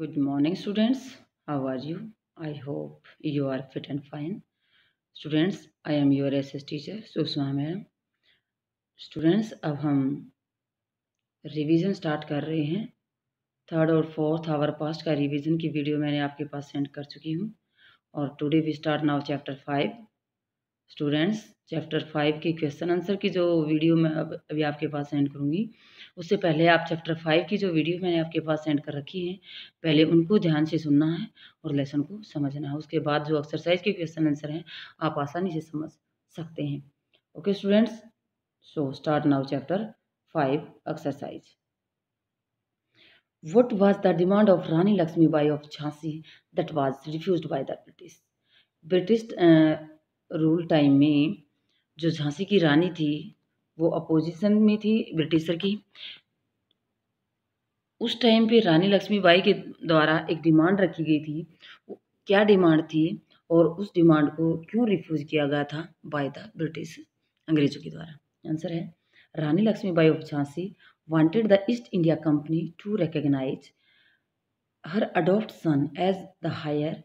Good morning students how are you I hope you are fit and fine students I am your S S teacher Sushma ma'am students अब हम revision start कर रहे हैं third और fourth our past का revision की video मैंने आपके पास सेंड कर चुकी हूँ और today we start now chapter five students chapter five के क्वेश्चन आंसर की जो वीडियो मैं अब अभी आपके पास सेंड करूंगी उससे पहले आप चैप्टर फाइव की जो वीडियो मैंने आपके पास सेंड कर रखी है पहले उनको ध्यान से सुनना है और लेसन को समझना है उसके बाद जो एक्सरसाइज के क्वेश्चन आंसर हैं आप आसानी से समझ सकते हैं okay students so start now chapter five exercise what was the demand of Rani Lakshmi Bai of Jhansi that was refuse by the British British rule time में जो झांसी की रानी थी वो अपोजिशन में थी ब्रिटिशर की उस टाइम पे रानी लक्ष्मीबाई के द्वारा एक डिमांड रखी गई थी क्या डिमांड थी और उस डिमांड को क्यों रिफ्यूज किया गया था बाय द ब्रिटिश अंग्रेजों के द्वारा आंसर है Rani Lakshmibai of Jhansi wanted the East India Company to recognize her adopt son as the higher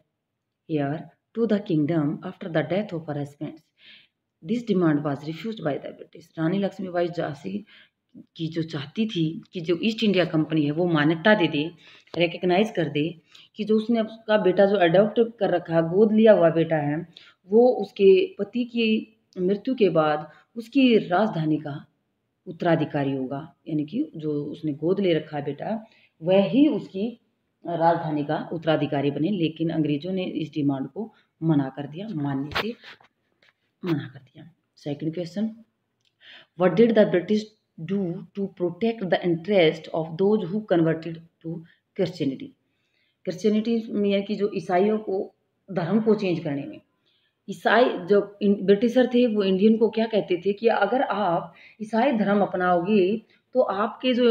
heir to the kingdom after the death of her husband. This demand was refused by the British. lakshmi bai jasi की जो चाहती थी कि जो East India company है वो मान्यता दे दे recognise कर दे कि जो उसने उसका बेटा जो अडोप्ट कर रखा गोद लिया हुआ बेटा है वो उसके पति की मृत्यु के बाद उसकी राजधानी का उत्तराधिकारी होगा यानी कि जो उसने गोद ले रखा है बेटा वह ही उसकी राजधानी का उत्तराधिकारी बने लेकिन अंग्रेजों ने इस डिमांड को मना कर दिया मानने से मना कर दिया second question what did the British do to protect the interest of those who converted to Christianity Christianity में है कि जो ईसाइयों को धर्म को चेंज करने में ईसाई जो ब्रिटिशर थे वो इंडियन को क्या कहते थे कि अगर आप ईसाई धर्म अपनाओगे तो आपके जो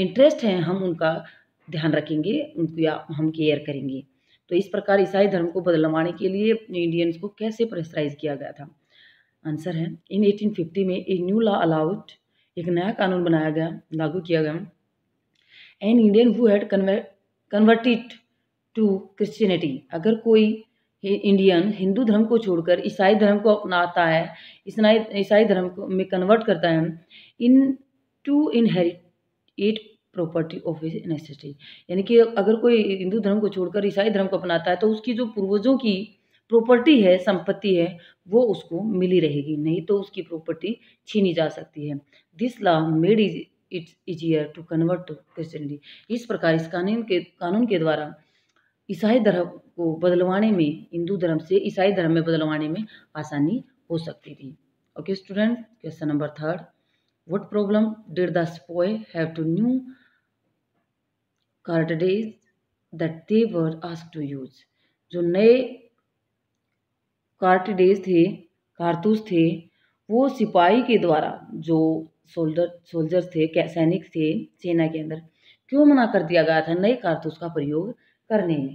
इंटरेस्ट हैं हम उनका ध्यान रखेंगे या हम केयर करेंगे तो इस प्रकार ईसाई धर्म को बदलवाने के लिए इंडियंस को कैसे प्रेसराइज किया गया था आंसर है इन 1850 में ए न्यू लॉ अलाउड एक नया कानून बनाया गया लागू किया गया an Indian who had converted to Christianity अगर कोई इंडियन हिंदू धर्म को छोड़कर ईसाई धर्म को अपनाता है ईसाई ईसाई धर्म को में कन्वर्ट करता है in to inherit at property of his necessity यानी कि अगर कोई हिंदू धर्म को छोड़कर ईसाई धर्म को अपनाता है तो उसकी जो पूर्वजों की प्रॉपर्टी है संपत्ति है वो उसको मिली रहेगी नहीं तो उसकी प्रॉपर्टी छीनी जा सकती है this law made is it's easier to convert to Christianity इस प्रकार इस कानून के कानून के द्वारा ईसाई धर्म को बदलवाने में हिंदू धर्म से ईसाई धर्म में बदलवाने में आसानी हो सकती थी okay student question number third what problem did the spoy have to new cartridge that they were asked to use जो नए कार्टरेज थे कारतूस थे वो सिपाही के द्वारा जो सोल्डर सोल्जर्स थे सैनिक थे सेना के अंदर क्यों मना कर दिया गया था नए कारतूस का प्रयोग करने में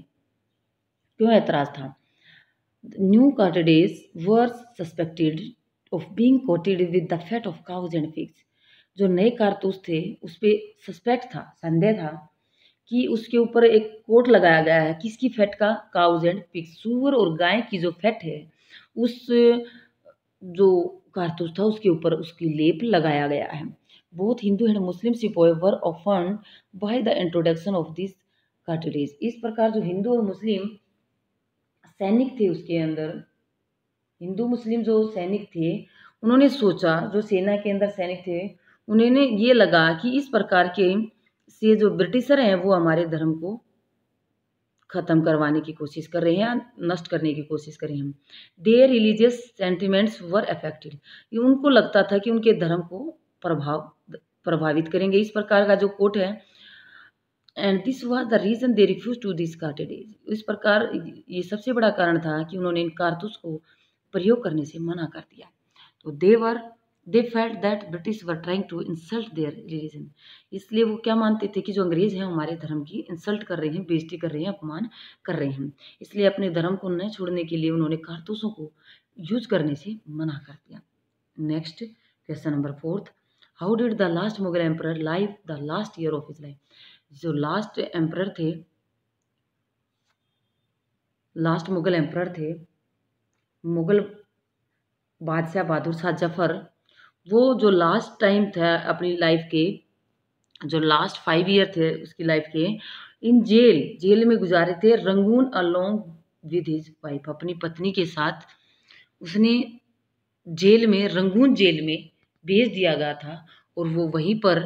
क्यों ऐतराज था new cartridge were suspected of being coated with the fat of cows and pigs जो नए कारतूस थे उस पर सस्पेक्ट था संदेह था कि उसके ऊपर एक कोट लगाया गया है किसकी फैट का काउज एंड पिक सूअर और गाय की जो फैट है उस जो कारतूस था उसके ऊपर उसकी लेप लगाया गया है बहुत Hindu and Muslim sepoy were offended by the introduction of this cartridge. इस प्रकार जो हिंदू और मुस्लिम सैनिक थे उसके अंदर हिंदू मुस्लिम जो सैनिक थे उन्होंने सोचा जो सेना के अंदर सैनिक थे उन्होंने ये लगा कि इस प्रकार के से जो ब्रिटिशर हैं वो हमारे धर्म को ख़त्म करवाने की कोशिश कर रहे हैं नष्ट करने की कोशिश कर रहे हैं their religious sentiments were affected ये उनको लगता था कि उनके धर्म को प्रभाव प्रभावित करेंगे इस प्रकार का जो कोट है and this was the reason they refuse to this cartridge इस प्रकार ये सबसे बड़ा कारण था कि उन्होंने इन कारतूस को प्रयोग करने से मना कर दिया तो there they felt that British were trying to insult their religion इसलिए वो क्या मानते थे कि जो अंग्रेज़ हैं हमारे धर्म की इंसल्ट कर रहे हैं बेजती कर रहे हैं अपमान कर रहे हैं इसलिए अपने धर्म को न छोड़ने के लिए उन्होंने कारतूसों को यूज करने से मना कर दिया next question number fourth how did the last Mughal emperor life the last year of his life जो लास्ट एम्पर थे लास्ट मुगल एम्पर थे मुगल बादशाह बहादुर शाह जफर वो जो लास्ट टाइम था अपनी लाइफ के जो लास्ट फाइव ईयर थे उसकी लाइफ के इन जेल जेल में गुजारे थे Rangoon along with his wife अपनी पत्नी के साथ उसने जेल में रंगून जेल में भेज दिया गया था और वो वहीं पर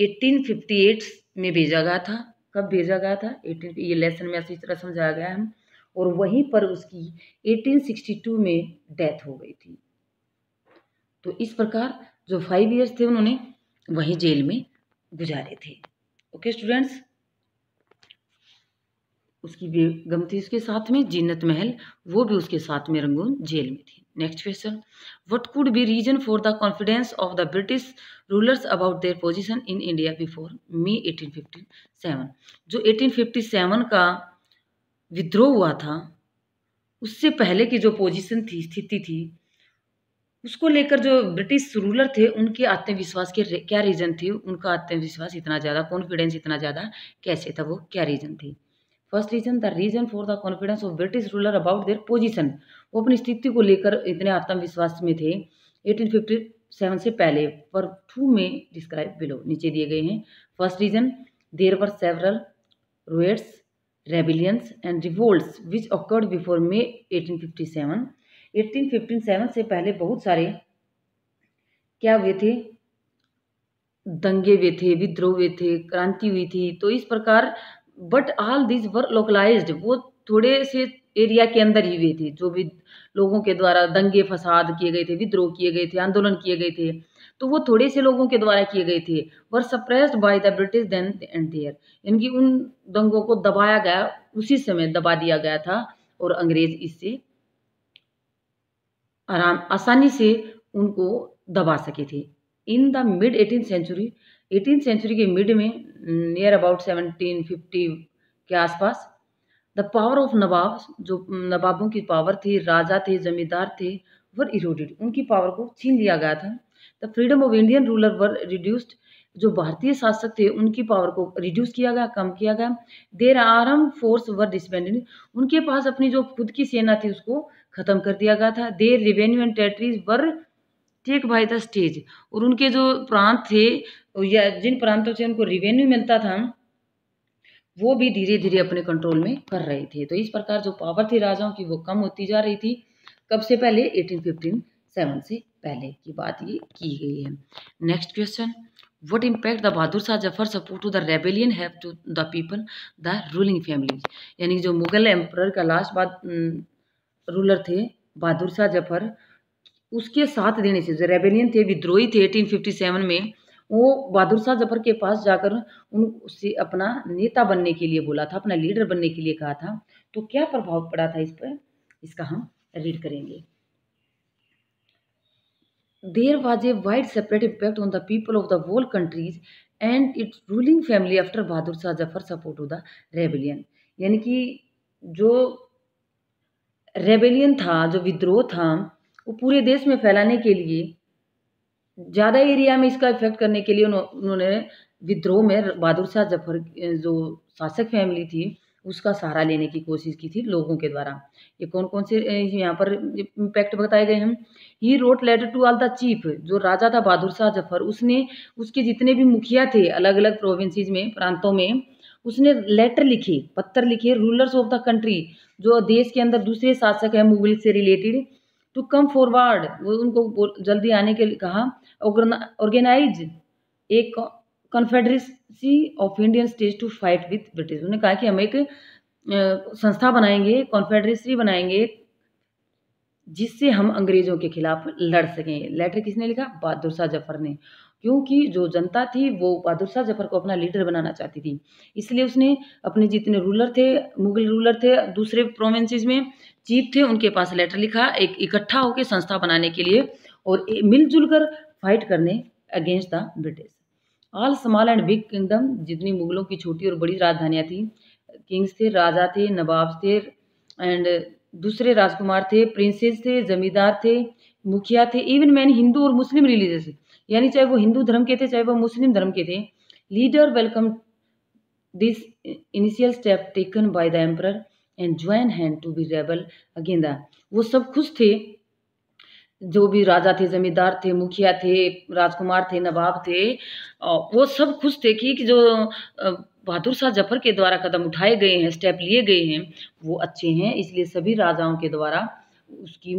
1858 में भेजा गया था कब भेजा गया था 18 ये लेसन में ऐसी तरह समझाया गया है और वहीं पर उसकी 1862 में डेथ हो गई थी तो इस प्रकार जो फाइव ईयर्स थे उन्होंने वहीं जेल में गुजारे थे ओके स्टूडेंट्स उसकी बेगम थी उसके साथ में जीनत महल वो भी उसके साथ में रंगून जेल में थी next question what could be reason for the confidence of the British rulers about their position in India before May seven जो एटीन फिफ्टी सेवन का विद्रोह हुआ था उससे पहले की जो पोजीशन थी स्थिति थी उसको लेकर जो ब्रिटिश रूलर थे उनके आत्मविश्वास के क्या रीज़न थी उनका आत्मविश्वास इतना ज़्यादा कॉन्फिडेंस इतना ज़्यादा कैसे था वो क्या रीज़न थी first reason the reason for the confidence of British ruler about their position वो अपनी स्थिति को लेकर इतने आत्मविश्वास में थे एटीन फिफ्टी सेवन से पहले पर टू में डिस्क्राइब बिलो नीचे दिए गए हैं first reason there were several riots rebellions and revolts which occurred before May eighteen fifty seven eighteen fifteen seven से पहले बहुत सारे क्या हुए थे दंगे हुए थे विद्रोह हुए थे क्रांति हुई थी तो इस प्रकार but all this were localise वो थोड़े से एरिया के अंदर ही हुए थे जो भी लोगों के द्वारा दंगे फसाद किए गए थे विद्रोह किए गए थे आंदोलन किए गए थे तो वो थोड़े से लोगों के द्वारा किए गए थे were suppressed by the British then and their इनकी उन दंगों को दबाया गया उसी समय दबा दिया गया था और अंग्रेज इससे आराम आसानी से उनको दबा सके थे in the mid eighteen century eighteen century के मिड में नियर अबाउट सेवनटीन फिफ्टी के आसपास द पावर ऑफ नवाब जो नवाबों की पावर थी राजा थे जमींदार थे वर इरोडेड उनकी पावर को छीन लिया गया था the freedom of Indian ruler were reduced जो भारतीय शासक थे उनकी पावर को रिड्यूस किया गया कम किया गया देर आर्म फोर्स वर डिस्पेंडेड उनके पास अपनी जो खुद की सेना थी उसको ख़त्म कर दिया गया था their revenue and territories were take by the state और उनके जो प्रांत थे या जिन प्रांतों से उनको रिवेन्यू मिलता था वो भी धीरे धीरे अपने कंट्रोल में कर रहे थे तो इस प्रकार जो पावर थी राजाओं की वो कम होती जा रही थी कब से पहले एटीन फिफ्टीन सेवन से पहले की बात ये की गई है next question what impact the Bahadur Shah Zafar support to the rebellion have to the people the ruling families यानी जो मुगल एम्पर का लास्ट बात हम्म, रूलर थे बहादुर शाह जफर उसके साथ देने से जो रेबेलियन थे विद्रोही थे 1857 में वो बहादुर शाह जफर के पास जाकर उनसे अपना नेता बनने के लिए बोला था अपना लीडर बनने के लिए कहा था तो क्या प्रभाव पड़ा था इस पर इसका हम रीड करेंगे there was a wide separate impact on the people of the world countries and its ruling family after Bahadur Shah Zafar support to the rebellion यानी कि जो रेबेलियन था जो विद्रोह था वो पूरे देश में फैलाने के लिए ज़्यादा एरिया में इसका इफेक्ट करने के लिए उन्होंने विद्रोह में बहादुर शाह जफर जो शासक फैमिली थी उसका सहारा लेने की कोशिश की थी लोगों के द्वारा ये कौन कौन से यहाँ पर इम्पैक्ट बताए गए हैं he wrote letter to all the chief जो राजा था बहादुर शाह जफर उसने उसके जितने भी मुखिया थे अलग अलग प्रोविंसीज में प्रांतों में उसने लेटर लिखे पत्थर लिखे रूलर्स ऑफ द कंट्री जो देश के अंदर दूसरे शासक है मुगल से रिलेटेड टू कम फॉरवर्ड वो उनको जल्दी आने के लिए कहा ऑर्गेनाइज एक confederacy of Indian state to fight with British उन्होंने कहा कि हम एक संस्था बनाएंगे कॉन्फेडरेसी बनाएंगे जिससे हम अंग्रेजों के खिलाफ लड़ सकें लेटर किसने लिखा बहादुर शाह जफर ने क्योंकि जो जनता थी वो बहादुर शाह जफर को अपना लीडर बनाना चाहती थी इसलिए उसने अपने जितने रूलर थे मुगल रूलर थे दूसरे प्रोविंसेज में चीफ थे उनके पास लेटर लिखा एक इकट्ठा होकर संस्था बनाने के लिए और मिलजुल कर फाइट करने against the British all small and big kingdom जितनी मुगलों की छोटी और बड़ी राजधानियाँ थी किंग्स थे राजा थे नवाब थे एंड दूसरे राजकुमार थे प्रिंसेस थे जमींदार थे मुखिया थे इवन मैन हिंदू और मुस्लिम रिलीजियस यानी चाहे वो हिंदू धर्म के थे चाहे वो मुस्लिम धर्म के थे leader welcome this initial step taken by the emperor and join hand to be rebel again the वो सब खुश थे जो भी राजा थे जमींदार थे मुखिया थे राजकुमार थे नवाब थे वो सब खुश थे कि जो बहादुर शाह जफर के द्वारा कदम उठाए गए हैं स्टेप लिए गए हैं वो अच्छे हैं इसलिए सभी राजाओं के द्वारा उसकी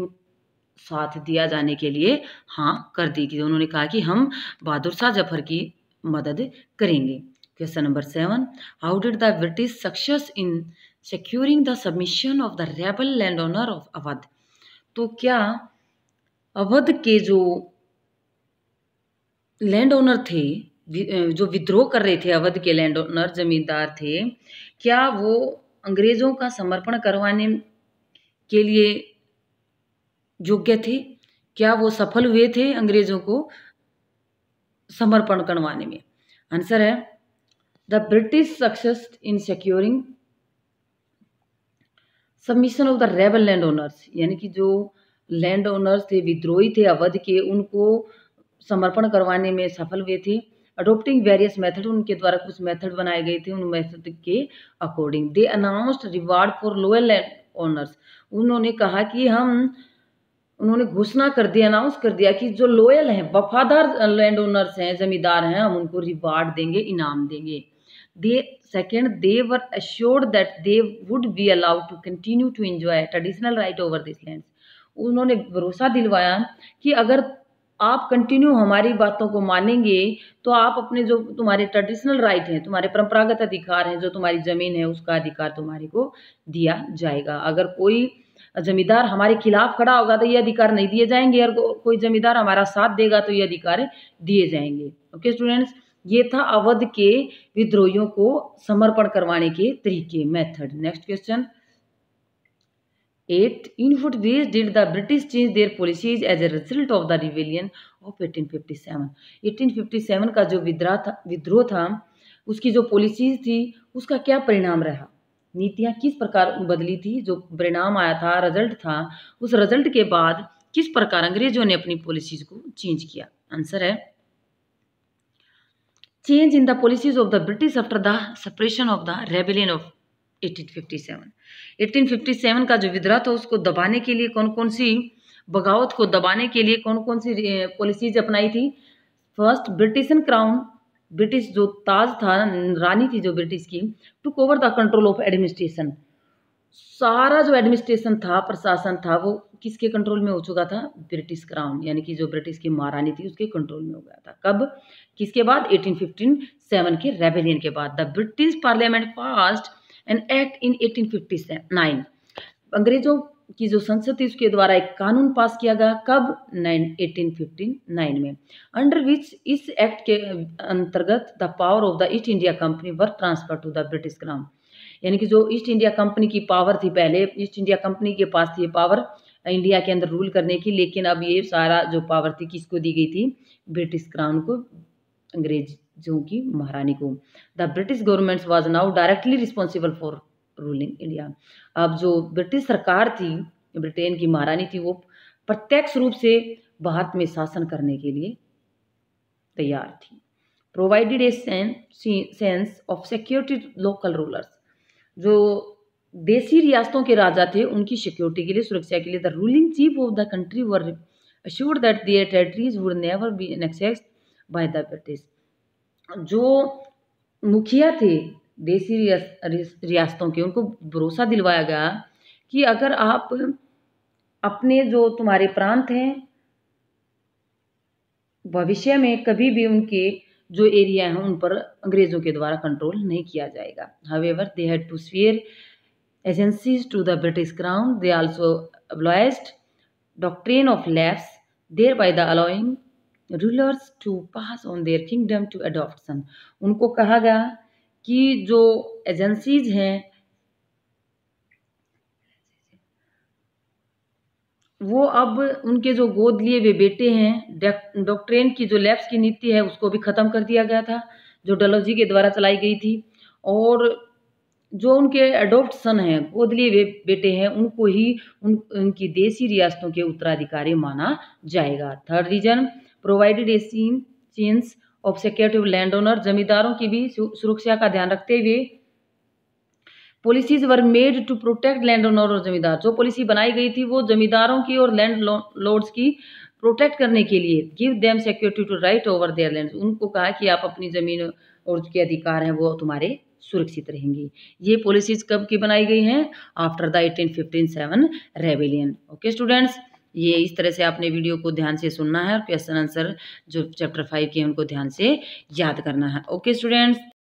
साथ दिया जाने के लिए हाँ कर दी गई उन्होंने कहा कि हम बहादुर शाह जफर की मदद करेंगे question number seven how did the British success in securing the submission of the rebel land owner of Awadh तो क्या अवध के जो लैंड ओनर थे जो विद्रोह कर रहे थे अवध के लैंड ओनर जमींदार थे क्या वो अंग्रेजों का समर्पण करवाने के लिए योग्य थे क्या वो सफल हुए थे अंग्रेजों को समर्पण करवाने में आंसर है the British success in securing submission of the rebel land owners यानी कि जो लैंड ओनर्स थे विद्रोही थे अवध के उनको समर्पण करवाने में सफल हुए थे अडोप्टिंग वेरियस मेथड उनके द्वारा कुछ मेथड बनाए गए थे उन मेथड के according they announced reward for lower land owners उन्होंने कहा कि हम उन्होंने घोषणा कर दिया अनाउंस कर दिया कि जो लॉयल हैं वफादार लैंड ओनर्स हैं जमींदार हैं हम उनको रिवार्ड देंगे इनाम देंगे the second they were assure that they would be allowed to continue to enjoy traditional right over this land उन्होंने भरोसा दिलवाया कि अगर आप कंटिन्यू हमारी बातों को मानेंगे तो आप अपने जो तुम्हारे ट्रेडिशनल राइट हैं तुम्हारे परंपरागत अधिकार हैं जो तुम्हारी ज़मीन है उसका अधिकार तुम्हारे को दिया जाएगा अगर कोई जमींदार हमारे खिलाफ खड़ा होगा तो ये अधिकार नहीं दिए जाएंगे और को, कोई जमींदार हमारा साथ देगा तो ये अधिकार दिए जाएंगे ओके स्टूडेंट्स ये था अवध के विद्रोहियों को समर्पण करवाने के तरीके method next question Eight, in what ways their policies as a their of the a of eighteen fifty seven eighteen 1857? 1857 का जो विद्रोह था विद्रोह था उसकी जो पॉलिसीज थी उसका क्या परिणाम रहा नीतियाँ किस प्रकार बदली थी जो परिणाम आया था रिजल्ट था उस रिजल्ट के बाद किस प्रकार अंग्रेजों ने अपनी पॉलिसीज को चेंज किया आंसर है change in the policies of the British after the suppression of the rebellion of 1857. 1857 का जो विद्रोह था उसको दबाने के लिए कौन कौन सी बगावत को दबाने के लिए कौन कौन सी पॉलिसीज अपनाई थी फर्स्ट ब्रिटिशन क्राउन ब्रिटिश जो ताज था रानी थी जो ब्रिटिश की to cover the control of administration सारा जो एडमिनिस्ट्रेशन था प्रशासन था वो किसके कंट्रोल में हो चुका था ब्रिटिश क्राउन यानी कि जो ब्रिटिश की महारानी थी उसके कंट्रोल में हो गया था कब किसके बाद सेवन के रेबेलियन के बाद the British parliament passed an act in 1859 अंग्रेजों की जो संसद थी उसके द्वारा एक कानून पास किया गया कब नाइन एटीन फिफ्टी नाइन में अंडर विच इस एक्ट के अंतर्गत the power of the East India Company were transferred to the British crown यानी कि जो ईस्ट इंडिया कंपनी की पावर थी पहले ईस्ट इंडिया कंपनी के पास थी पावर इंडिया के अंदर रूल करने की लेकिन अब ये सारा जो पावर थी किसको दी गई थी ब्रिटिश क्राउन को अंग्रेजों की महारानी को the British government was now directly responsible for ruling India अब जो ब्रिटिश सरकार थी ब्रिटेन की महारानी थी वो प्रत्यक्ष रूप से भारत में शासन करने के लिए तैयार थी provided a sense of security local rulers जो देसी रियासतों के राजा थे उनकी सिक्योरिटी के लिए सुरक्षा के लिए the ruling chief of the country were assure that their territories would never be annexed by the British जो मुखिया थे देसी रियासतों के उनको भरोसा दिलवाया गया कि अगर आप अपने जो तुम्हारे प्रांत हैं भविष्य में कभी भी उनके जो एरिया हैं उन पर अंग्रेज़ों के द्वारा कंट्रोल नहीं किया जाएगा ever they had to swear agencies to the British crown they also abolished doctrine of lapse there by the allowing rulers to pass on their kingdom to adopted son उनको कहा गया कि जो एजेंसीज हैं वो अब उनके जो गोद लिए हुए बेटे हैं डॉक्ट्रेन की जो लैब्स की नीति है उसको भी ख़त्म कर दिया गया था जो डलोजी के द्वारा चलाई गई थी और जो उनके अडोप्ट सन हैं गोद लिए हुए बेटे हैं उनको ही उन उनकी देसी रियासतों के उत्तराधिकारी माना जाएगा third reason provided a seen change ऑब्सेक्यूटिव लैंड ओनर जमींदारों की भी सुरक्षा का ध्यान रखते हुए policies were made to protect land owner और जमींदार जो पॉलिसी बनाई गई थी वो जमींदारों की और लैंड लॉर्ड्स की प्रोटेक्ट करने के लिए give them security to right over their land उनको कहा कि आप अपनी ज़मीन और उसके अधिकार हैं वो तुम्हारे सुरक्षित रहेंगी ये पॉलिसीज कब की बनाई गई हैं after the eighteen fifteen seven rebellion okay students ये इस तरह से आपने वीडियो को ध्यान से सुनना है और क्वेश्चन आंसर जो चैप्टर फाइव के हैं उनको ध्यान से याद करना है ओके स्टूडेंट्स